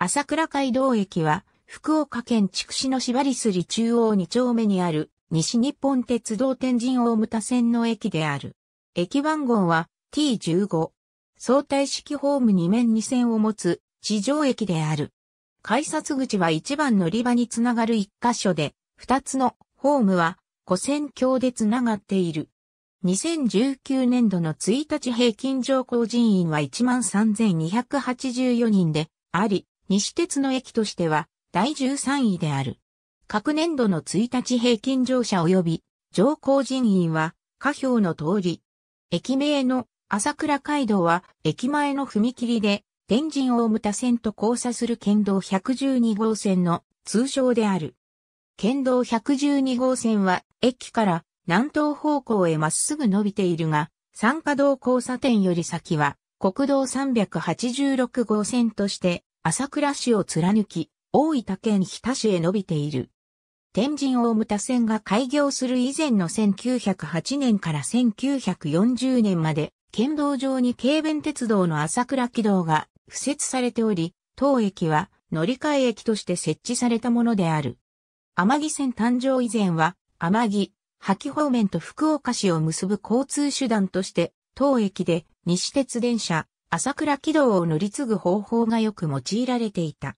朝倉街道駅は、福岡県筑紫縛りすり中央2丁目にある、西日本鉄道天神大牟田線の駅である。駅番号は T15。相対式ホーム2面2線を持つ地上駅である。改札口は1番乗り場につながる1箇所で、2つのホームは古線橋でつながっている。2019年度の1日平均乗降人員は13,284人であり、西鉄の駅としては第13位である。各年度の1日平均乗車及び乗降人員は下表の通り。駅名の朝倉街道は駅前の踏切で天神大牟田線と交差する県道112号線の通称である。県道112号線は駅から南東方向へまっすぐ伸びているが、三華道交差点より先は国道386号線として朝倉市を貫き、大分県日田市へ伸びている。天神大牟田線が開業する以前の1908年から1940年まで、県道上に軽便鉄道の朝倉軌道が付設されており、当駅は乗り換え駅として設置されたものである。天城線誕生以前は、天城、吐方面と福岡市を結ぶ交通手段として、当駅で西鉄電車、朝倉軌道を乗り継ぐ方法がよく用いられていた。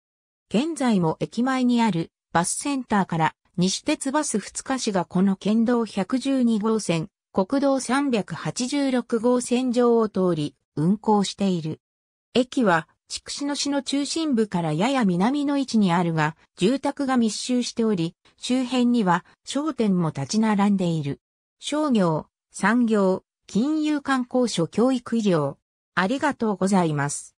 現在も駅前にあるバスセンターから西鉄バス二日市がこの県道112号線、国道386号線上を通り運行している。駅は筑紫野市の中心部からやや南の位置にあるが、住宅が密集しており、周辺には商店も立ち並んでいる。商業、産業、金融観光所教育医療、ありがとうございます。